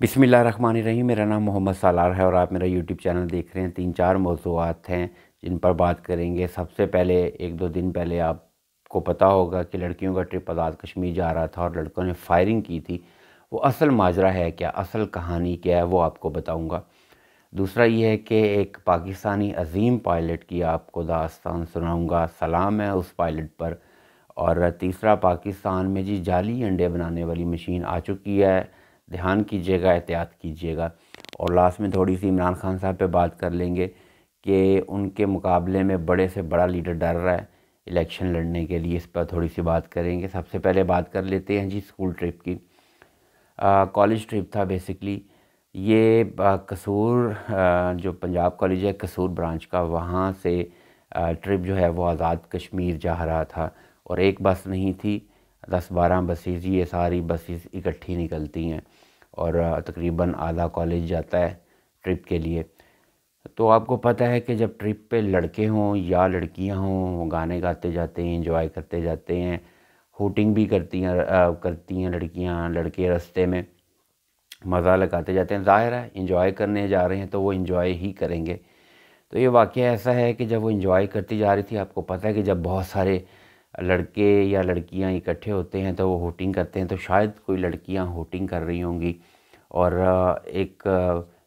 बिसमिल्ल run रही मेरा नाम मोहम्मद सालार है और आप मेरा यूट्यूब चैनल देख रहे हैं तीन चार मौजूद हैं जिन पर बात करेंगे सबसे पहले एक दो दिन पहले आपको पता होगा कि लड़कियों का ट्रिप आज़ाद कश्मीर जा रहा था और लड़कों ने फायरिंग की थी वो असल माजरा है क्या असल कहानी क्या है वो आपको बताऊँगा दूसरा ये है कि एक पाकिस्तानी अजीम पायलट की आपको दास्तान सुनाऊँगा सलाम है उस पायलट पर और तीसरा पाकिस्तान में जी जाली अंडे बनाने वाली मशीन आ चुकी है ध्यान कीजिएगा एहतियात कीजिएगा और लास्ट में थोड़ी सी इमरान खान साहब पे बात कर लेंगे कि उनके मुकाबले में बड़े से बड़ा लीडर डर रहा है इलेक्शन लड़ने के लिए इस पर थोड़ी सी बात करेंगे सबसे पहले बात कर लेते हैं जी स्कूल ट्रिप की कॉलेज ट्रिप था बेसिकली ये आ, कसूर आ, जो पंजाब कॉलेज है कसूर ब्रांच का वहाँ से आ, ट्रिप जो है वो आज़ाद कश्मीर जा रहा था और एक बस नहीं थी दस बारह बसेज ये सारी बसेज इकट्ठी निकलती हैं और तकरीबन आधा कॉलेज जाता है ट्रिप के लिए तो आपको पता है कि जब ट्रिप पे लड़के हों या लड़कियां हों वो गाने गाते जाते हैं इंजॉय करते जाते हैं होटिंग भी करती हैं करती हैं लड़कियां लड़के रास्ते में मज़ा लगाते जाते हैं ज़ाहिर है इंजॉय करने जा रहे हैं तो वो इंजॉय ही करेंगे तो ये वाक़ ऐसा है कि जब वो इंजॉय करती जा रही थी आपको पता है कि जब बहुत सारे लड़के या लड़कियां इकट्ठे होते हैं तो वो होटिंग करते हैं तो शायद कोई लड़कियां होटिंग कर रही होंगी और एक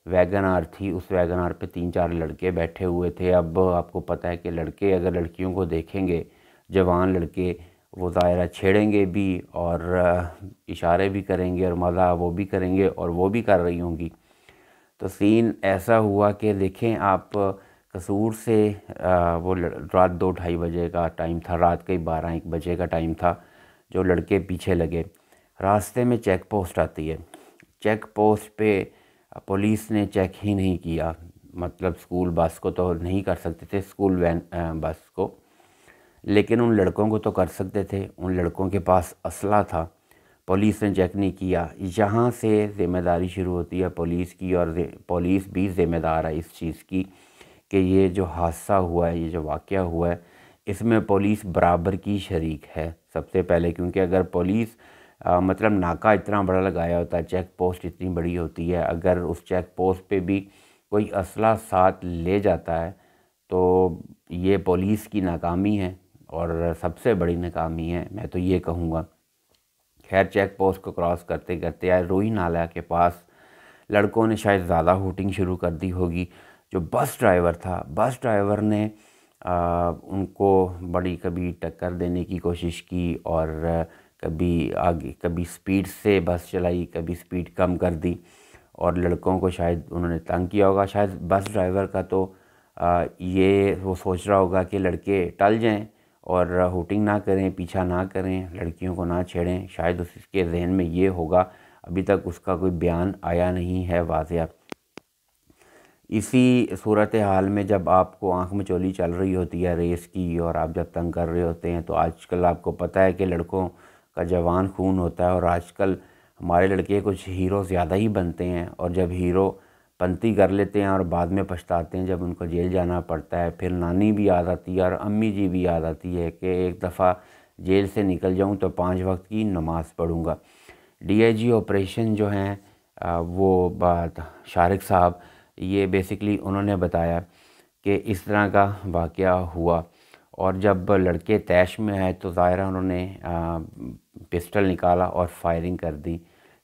वैगन आर थी उस वैगन आर पर तीन चार लड़के बैठे हुए थे अब आपको पता है कि लड़के अगर लड़कियों को देखेंगे जवान लड़के वो दायरा छेड़ेंगे भी और इशारे भी करेंगे और मज़ा वो भी करेंगे और वो भी कर रही होंगी तो सीन ऐसा हुआ कि देखें आप कसूर से वो रात दो ढाई बजे का टाइम था रात के बारह एक बजे का टाइम था जो लड़के पीछे लगे रास्ते में चेक पोस्ट आती है चेक पोस्ट पे पुलिस ने चेक ही नहीं किया मतलब स्कूल बस को तो नहीं कर सकते थे स्कूल वैन बस को लेकिन उन लड़कों को तो कर सकते थे उन लड़कों के पास असला था पुलिस ने चेक नहीं किया यहाँ से ज़िम्मेदारी शुरू होती है पुलिस की और पुलिस भी ज़िम्मेदार है इस चीज़ की कि ये जो हादसा हुआ है ये जो वाक़ हुआ है इसमें पुलिस बराबर की शरीक है सबसे पहले क्योंकि अगर पुलिस मतलब नाका इतना बड़ा लगाया होता है चेक पोस्ट इतनी बड़ी होती है अगर उस चेक पोस्ट पे भी कोई असला साथ ले जाता है तो ये पुलिस की नाकामी है और सबसे बड़ी नाकामी है मैं तो ये कहूँगा खैर चेक पोस्ट को क्रॉस करते करते आए रोही नाला के पास लड़कों ने शायद ज़्यादा होटिंग शुरू कर दी होगी जो बस ड्राइवर था बस ड्राइवर ने आ, उनको बड़ी कभी टक्कर देने की कोशिश की और कभी आगे कभी स्पीड से बस चलाई कभी स्पीड कम कर दी और लड़कों को शायद उन्होंने तंग किया होगा शायद बस ड्राइवर का तो आ, ये वो सोच रहा होगा कि लड़के टल जाएं और हुटिंग ना करें पीछा ना करें लड़कियों को ना छेड़ें शायद उसके जहन में ये होगा अभी तक उसका कोई बयान आया नहीं है वाजिया इसी सूरत हाल में जब आपको आँख में चोली चल रही होती है रेस की और आप जब तंग कर रहे होते हैं तो आजकल आपको पता है कि लड़कों का जवान खून होता है और आजकल हमारे लड़के कुछ हीरो ज़्यादा ही बनते हैं और जब हीरो पंती कर लेते हैं और बाद में पछताते हैं जब उनको जेल जाना पड़ता है फिर नानी भी याद आती है और अम्मी जी भी याद आती है कि एक दफ़ा जेल से निकल जाऊं तो पाँच वक्त की नमाज़ पढ़ूंगा डीआईजी ऑपरेशन जो हैं वो बात शारिक साहब ये बेसिकली उन्होंने बताया कि इस तरह का वाक़ हुआ और जब लड़के तैश में आए तो ज़ाहिर उन्होंने पिस्टल निकाला और फायरिंग कर दी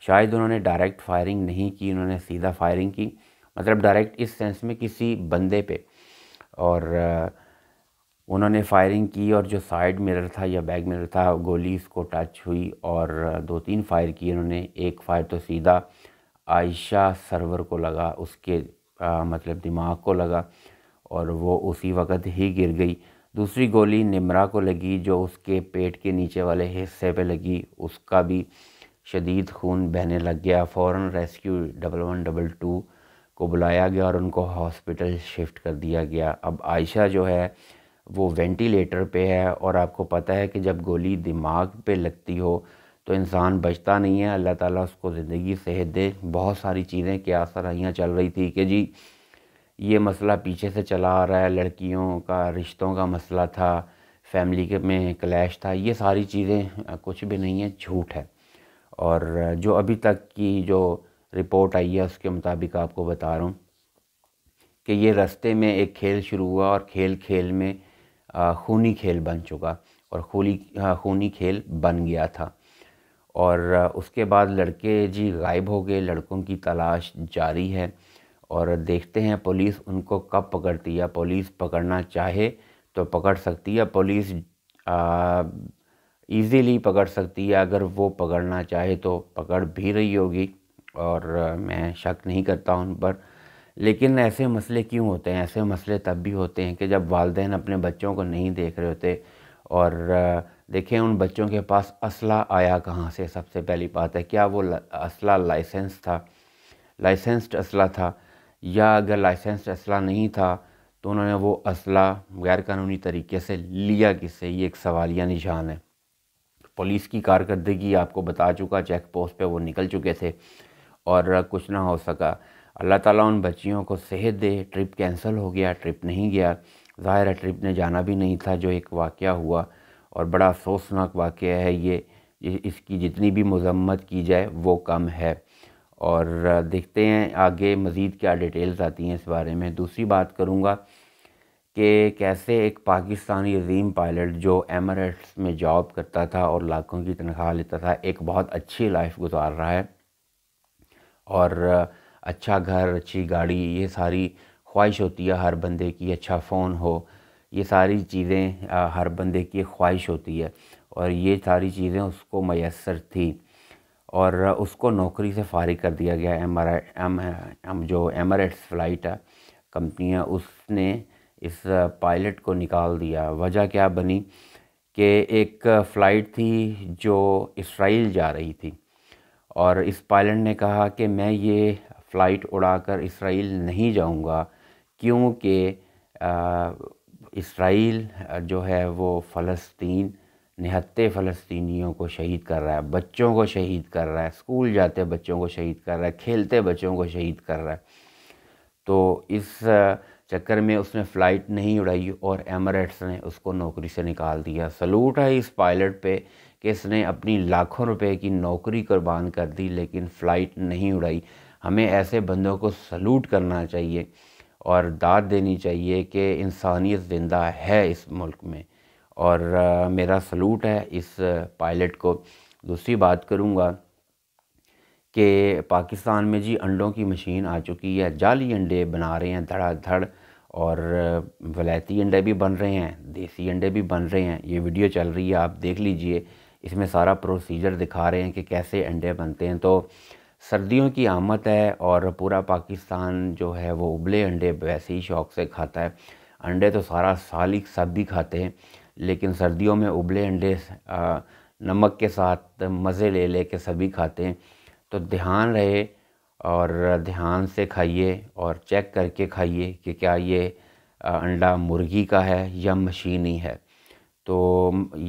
शायद उन्होंने डायरेक्ट फायरिंग नहीं की उन्होंने सीधा फायरिंग की मतलब डायरेक्ट इस सेंस में किसी बंदे पे और उन्होंने फायरिंग की और जो साइड मिरर था या बैक मिरर था गोली उसको टच हुई और दो तीन फायर किए उन्होंने एक फ़ायर तो सीधा आयशा सरवर को लगा उसके आ, मतलब दिमाग को लगा और वो उसी वक़्त ही गिर गई दूसरी गोली निमरा को लगी जो उसके पेट के नीचे वाले हिस्से पे लगी उसका भी शदीद खून बहने लग गया फ़ौर rescue double one double two को बुलाया गया और उनको हॉस्पिटल शिफ्ट कर दिया गया अब आयशा जो है वो वेंटिलेटर पे है और आपको पता है कि जब गोली दिमाग पे लगती हो तो इंसान बचता नहीं है अल्लाह ताला उसको ज़िंदगी सेहत दे बहुत सारी चीज़ें क्या सराहियाँ चल रही थी कि जी ये मसला पीछे से चला आ रहा है लड़कियों का रिश्तों का मसला था फैमिली के में क्लैश था ये सारी चीज़ें कुछ भी नहीं है झूठ है और जो अभी तक की जो रिपोर्ट आई है उसके मुताबिक आपको बता रहा हूँ कि ये रास्ते में एक खेल शुरू हुआ और खेल खेल में खूनी खेल बन चुका और खूनी खूनी खेल बन गया था और उसके बाद लड़के जी गायब हो गए लड़कों की तलाश जारी है और देखते हैं पुलिस उनको कब पकड़ती है पुलिस पकड़ना चाहे तो पकड़ सकती है पुलिस इजीली पकड़ सकती है अगर वो पकड़ना चाहे तो पकड़ भी रही होगी और मैं शक नहीं करता उन पर लेकिन ऐसे मसले क्यों होते हैं ऐसे मसले तब भी होते हैं कि जब वालदेन अपने बच्चों को नहीं देख रहे होते और देखें उन बच्चों के पास असला आया कहाँ से सबसे पहली बात है क्या वो असला लाइसेंस था लाइसेंस्ड असला था या अगर लाइसेंस्ड असला नहीं था तो उन्होंने वो असला गैर कानूनी तरीके से लिया किससे ये एक सवालिया निशान है पुलिस की कारकर्दगी आपको बता चुका चेक पोस्ट पे वो निकल चुके थे और कुछ ना हो सका अल्लाह ताला उन बच्चियों को सेहत दे ट्रिप कैंसिल हो गया ट्रिप नहीं गया ज़ाहिर है ट्रिप ने जाना भी नहीं था जो एक वाक़ हुआ और बड़ा अफसोसनाक वाक़ है ये इसकी जितनी भी मजम्मत की जाए वो कम है और देखते हैं आगे मज़ीद क्या डिटेल्स आती हैं इस बारे में दूसरी बात करूँगा कि कैसे एक पाकिस्तानी अजीम पायलट जो एमरेट्स में जॉब करता था और लाखों की तनख्वाह लेता था एक बहुत अच्छी लाइफ गुजार रहा है और अच्छा घर अच्छी गाड़ी ये सारी ख्वाहिश होती है हर बंदे की अच्छा फ़ोन हो ये सारी चीज़ें हर बंदे की ख्वाहिश होती है और ये सारी चीज़ें उसको मैसर थी और उसको नौकरी से फारिग कर दिया गया एम एम एम जो एमरेट्स फ़्लाइट है कंपनी है उसने इस पायलट को निकाल दिया वजह क्या बनी कि एक फ़्लाइट थी जो इसराइल जा रही थी और इस पायलट ने कहा कि मैं ये फ़्लाइट उड़ाकर इसराइल नहीं जाऊंगा क्योंकि इसराइल जो है वो फ़लस्तीन निहत्ते फ़लस्तीनियों को शहीद कर रहा है बच्चों को शहीद कर रहा है स्कूल जाते बच्चों को शहीद कर रहा है खेलते बच्चों को शहीद कर रहा है तो इस चक्कर में उसने फ़्लाइट नहीं उड़ाई और एमरेट्स ने उसको नौकरी से निकाल दिया सलूट है इस पायलट पे कि इसने अपनी लाखों रुपए की नौकरी कुर्बान कर दी लेकिन फ़्लाइट नहीं उड़ाई हमें ऐसे बंदों को सलूट करना चाहिए और दाद देनी चाहिए कि इंसानियत ज़िंदा है इस मुल्क में और आ, मेरा सलूट है इस पायलट को दूसरी बात करूँगा कि पाकिस्तान में जी अंडों की मशीन आ चुकी है जाली अंडे बना रहे हैं धड़ाधड़ और वलायती अंडे भी बन रहे हैं देसी अंडे भी बन रहे हैं ये वीडियो चल रही है आप देख लीजिए इसमें सारा प्रोसीजर दिखा रहे हैं कि कैसे अंडे बनते हैं तो सर्दियों की आमद है और पूरा पाकिस्तान जो है वो उबले अंडे वैसे ही शौक़ से खाता है अंडे तो सारा साल ही सब भी खाते हैं लेकिन सर्दियों में उबले अंडे नमक के साथ मज़े ले ले के सभी खाते हैं तो ध्यान रहे और ध्यान से खाइए और चेक करके खाइए कि क्या ये अंडा मुर्गी का है या मशीनी है तो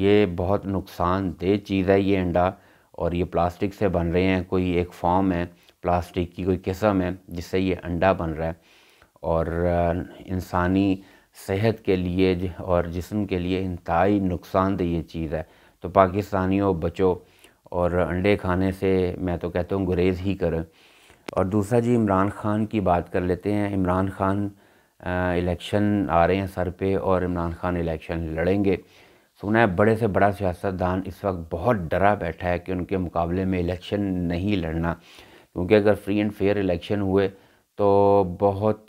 ये बहुत नुकसानदेह चीज़ है ये अंडा और ये प्लास्टिक से बन रहे हैं कोई एक फॉर्म है प्लास्टिक की कोई किस्म है जिससे ये अंडा बन रहा है और इंसानी सेहत के लिए और जिसम के लिए इंतहाई नुकसानदेह ये चीज़ है तो पाकिस्तानियों बचो और अंडे खाने से मैं तो कहता हूँ गुरेज़ ही करें और दूसरा जी इमरान ख़ान की बात कर लेते हैं इमरान ख़ान इलेक्शन आ रहे हैं सर पे और इमरान ख़ान इलेक्शन लड़ेंगे सुना है बड़े से बड़ा सियासतदान इस वक्त बहुत डरा बैठा है कि उनके मुकाबले में इलेक्शन नहीं लड़ना क्योंकि अगर फ्री एंड फेयर इलेक्शन हुए तो बहुत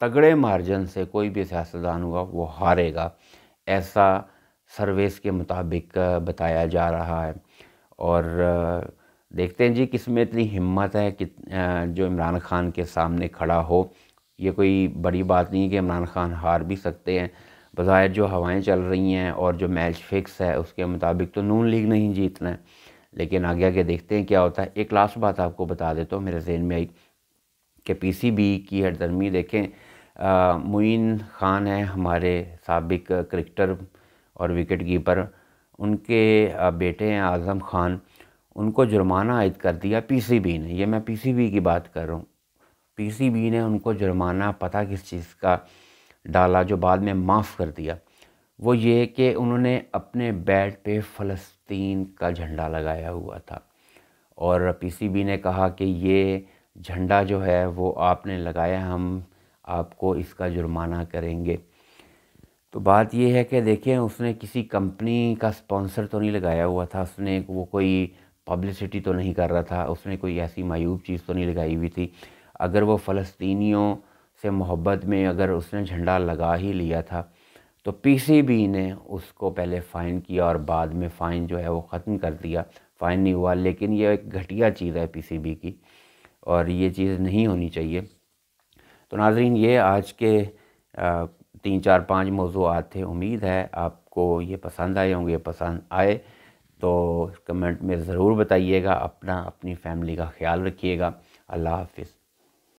तगड़े मार्जिन से कोई भी सियासतदान हुआ वो हारेगा ऐसा सर्वेस के मुताबिक बताया जा रहा है और देखते हैं जी किस में इतनी हिम्मत है कि जो इमरान खान के सामने खड़ा हो ये कोई बड़ी बात नहीं है कि इमरान खान हार भी सकते हैं बाहर जो हवाएं चल रही हैं और जो मैच फिक्स है उसके मुताबिक तो नून लीग नहीं जीतना है लेकिन आगे आगे देखते हैं क्या होता है एक लास्ट बात आपको बता देता हूँ मेरे जहन में आई कि पी सी बी की हरदर्मी देखें मुइन ख़ान है हमारे सबक क्रिकेटर और विकेट कीपर उनके बेटे हैं आज़म ख़ान उनको जुर्माना आयद कर दिया बी ने यह मैं बी की बात कर रहा हूँ बी ने उनको जुर्माना पता किस चीज़ का डाला जो बाद में माफ़ कर दिया वो ये कि उन्होंने अपने बेड पे फ़लस्तीन का झंडा लगाया हुआ था और पीसीबी ने कहा कि ये झंडा जो है वो आपने लगाया हम आपको इसका जुर्माना करेंगे तो बात ये है कि देखें उसने किसी कंपनी का स्पॉन्सर तो नहीं लगाया हुआ था उसने वो कोई पब्लिसिटी तो नहीं कर रहा था उसने कोई ऐसी मायूब चीज़ तो नहीं लगाई हुई थी अगर वो फ़लस्तीनियों से मोहब्बत में अगर उसने झंडा लगा ही लिया था तो पीसीबी ने उसको पहले फ़ाइन किया और बाद में फ़ाइन जो है वो ख़त्म कर दिया फ़ाइन नहीं हुआ लेकिन ये एक घटिया चीज़ है पीसीबी की और ये चीज़ नहीं होनी चाहिए तो नाजरीन ये आज के तीन चार पाँच मौजूद थे उम्मीद है आपको ये पसंद आए होंगे पसंद आए तो कमेंट में ज़रूर बताइएगा अपना अपनी फैमिली का ख्याल रखिएगा अल्लाह हाफिज़